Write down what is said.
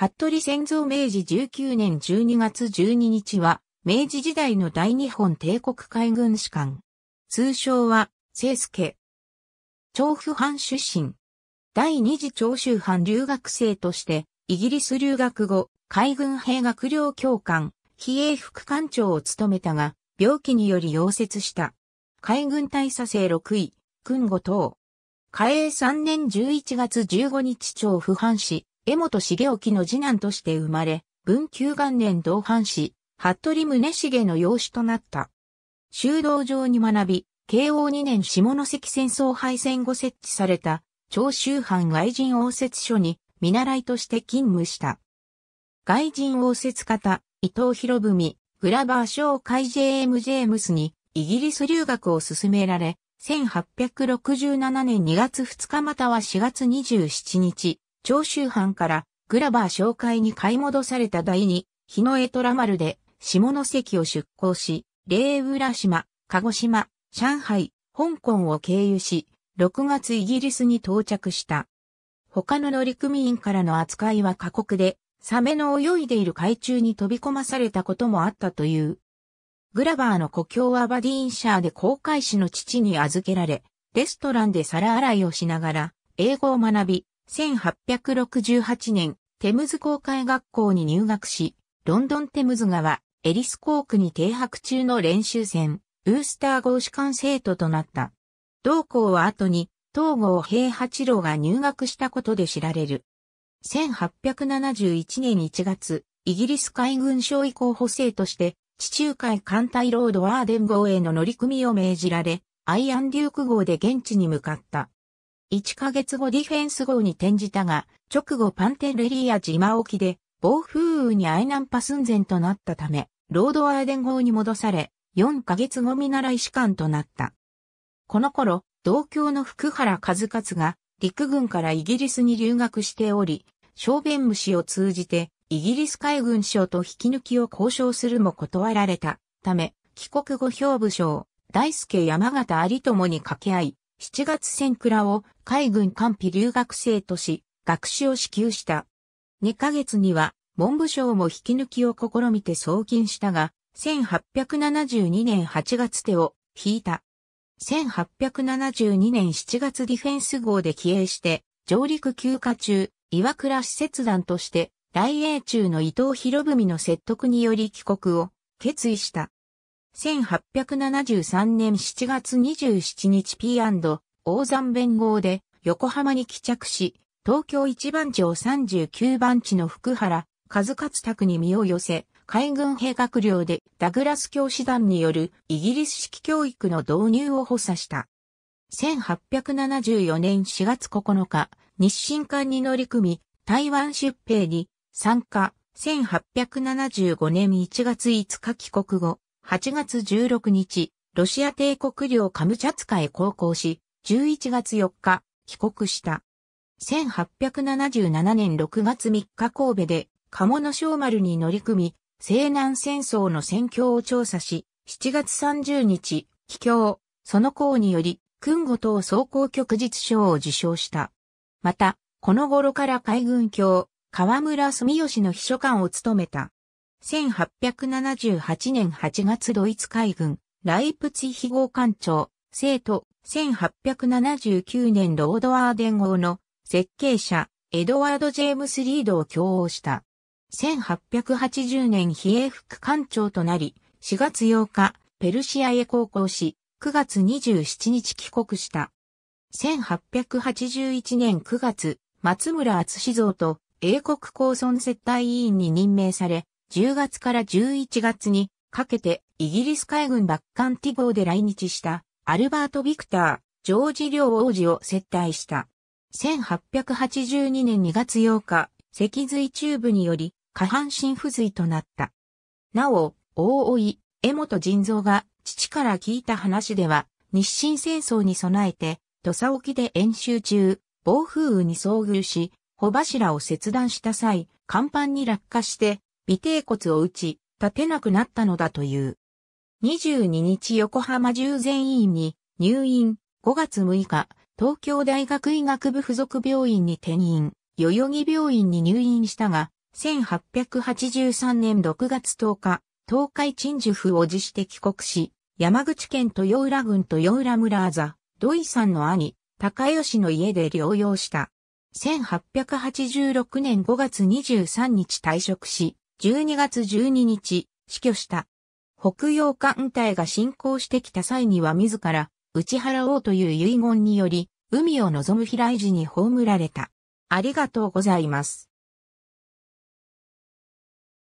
服部先造明治19年12月12日は、明治時代の大日本帝国海軍士官。通称は、清介。長府藩出身。第二次長州藩留学生として、イギリス留学後、海軍兵学寮教官、比営副官長を務めたが、病気により溶接した。海軍大佐生6位、訓後等。嘉永3年11月15日長府藩士、江本茂興の次男として生まれ、文久元年同伴し、服部宗茂の養子となった。修道場に学び、慶応2年下関戦争敗戦後設置された、長州藩外人応接所に見習いとして勤務した。外人応接方、伊藤博文、グラバー商会 JM ジェームスにイギリス留学を進められ、1867年2月2日または4月27日、長州藩からグラバー紹介に買い戻された第二、日の江虎丸で下関を出港し、霊浦島、鹿児島、上海、香港を経由し、6月イギリスに到着した。他の乗組員からの扱いは過酷で、サメの泳いでいる海中に飛び込まされたこともあったという。グラバーの故郷アバディーンシャーで航海士の父に預けられ、レストランで皿洗いをしながら、英語を学び、1868年、テムズ公会学校に入学し、ロンドンテムズ川、エリスコークに停泊中の練習船、ウースター号士官生徒となった。同校は後に、東郷平八郎が入学したことで知られる。1871年1月、イギリス海軍省医候補生として、地中海艦隊ロードアーデン号への乗り組みを命じられ、アイアンデューク号で現地に向かった。1ヶ月後ディフェンス号に転じたが、直後パンテレリア島沖で暴風雨にナンパ寸前となったため、ロードアーデン号に戻され、4ヶ月後見習い士官となった。この頃、同郷の福原和勝が陸軍からイギリスに留学しており、小便虫を通じてイギリス海軍省と引き抜きを交渉するも断られたため、帰国後兵部省、大輔山形有友に掛け合い、7月戦倉を海軍官費留学生とし、学士を支給した。2ヶ月には文部省も引き抜きを試みて送金したが、1872年8月手を引いた。1872年7月ディフェンス号で帰営して、上陸休暇中、岩倉施設団として、来英中の伊藤博文の説得により帰国を決意した。1873年7月27日 p 大山弁号で横浜に帰着し、東京一番地を39番地の福原、和勝宅に身を寄せ、海軍兵学寮でダグラス教師団によるイギリス式教育の導入を補佐した。1874年4月9日、日清艦に乗り組み、台湾出兵に参加。1875年1月5日帰国後、8月16日、ロシア帝国領カムチャツカへ航行し、11月4日、帰国した。1877年6月3日神戸で、鴨の小丸に乗り組み、西南戦争の戦況を調査し、7月30日、帰郷、その功により、訓後等総工局実賞を受賞した。また、この頃から海軍卿、河村住吉の秘書官を務めた。1878年8月ドイツ海軍、ライプツィヒ号艦長、生徒、1879年ロードアーデン号の設計者、エドワード・ジェームス・リードを共応した。1880年比叡副艦長となり、4月8日、ペルシアへ航行し、9月27日帰国した。1881年9月、松村厚蔵と英国公孫接待委員に任命され、10月から11月にかけてイギリス海軍バッカンティ号で来日したアルバート・ビクター、ジョージ・リョウ王子を接待した。1882年2月8日、脊髄チューブにより下半身不随となった。なお、大老い、江本人造が父から聞いた話では、日清戦争に備えて、土佐沖で演習中、暴風雨に遭遇し、帆柱を切断した際、甲板に落下して、尾低骨を打ち、立てなくなったのだという。22日横浜従前医院に入院5月6日、東京大学医学部附属病院に転院、代々木病院に入院したが、1883年6月10日、東海鎮守府を辞して帰国し、山口県豊浦郡豊浦村あざ、土井さんの兄、高吉の家で療養した。1886年5月23日退職し、12月12日、死去した。北洋艦隊が侵攻してきた際には自ら、打ち払おうという遺言により、海を望む飛来時に葬られた。ありがとうございます。